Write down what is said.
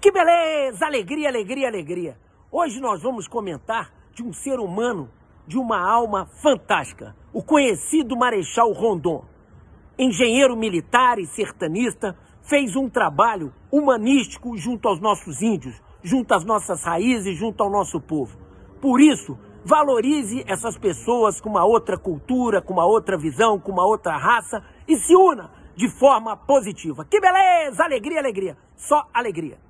Que beleza! Alegria, alegria, alegria! Hoje nós vamos comentar de um ser humano de uma alma fantástica, o conhecido Marechal Rondon. Engenheiro militar e sertanista, fez um trabalho humanístico junto aos nossos índios, junto às nossas raízes, junto ao nosso povo. Por isso, valorize essas pessoas com uma outra cultura, com uma outra visão, com uma outra raça e se una de forma positiva. Que beleza! Alegria, alegria! Só alegria!